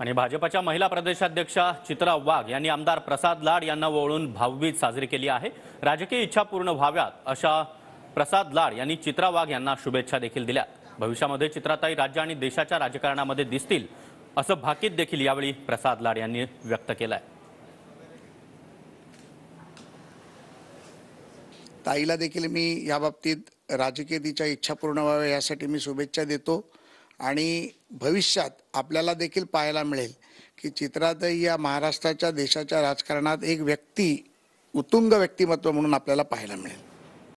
आणि भाजपाच्या महिला प्रदेशाध्यक्षा चित्रा वाघ यांनी आमदार प्रसाद लाड यांना वळून भावबीज साजरी केली आहे राजकीय इच्छा पूर्ण व्हाव्यात अशा प्रसाद लाड यांनी चित्रा वाघ यांना शुभेच्छा देखील दिल्या भविष्यामध्ये चित्राताई राज्य आणि देशाच्या राजकारणामध्ये दिसतील असं भाकीत देखील यावेळी प्रसाद लाड यांनी व्यक्त केलं आहे ताईला देखील मी याबाबतीत राजकीय तिच्या इच्छा पूर्ण व्हाव्या यासाठी मी शुभेच्छा देतो आणि भविष्यात आपल्याला देखील पाहायला मिळेल की चित्रातही या महाराष्ट्राच्या देशाच्या राजकारणात एक व्यक्ती उत्तुंग व्यक्तिमत्व म्हणून आपल्याला पाहायला मिळेल